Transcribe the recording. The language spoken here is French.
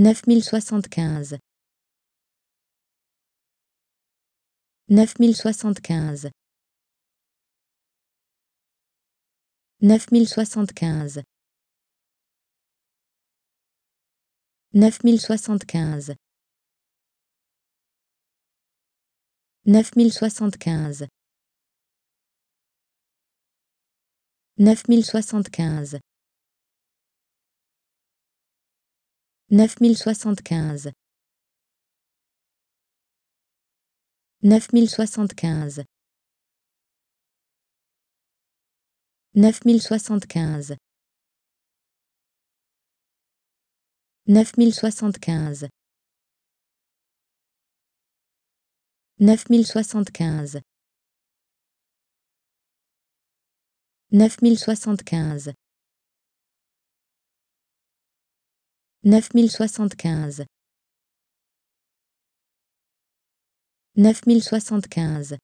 Neuf mille soixante-quinze. Neuf mille soixante-quinze. Neuf mille soixante-quinze. Neuf mille soixante-quinze. Neuf mille soixante-quinze. 9075 9075 9075 9075 9075 9075 Neuf mille soixante-quinze. Neuf mille soixante-quinze.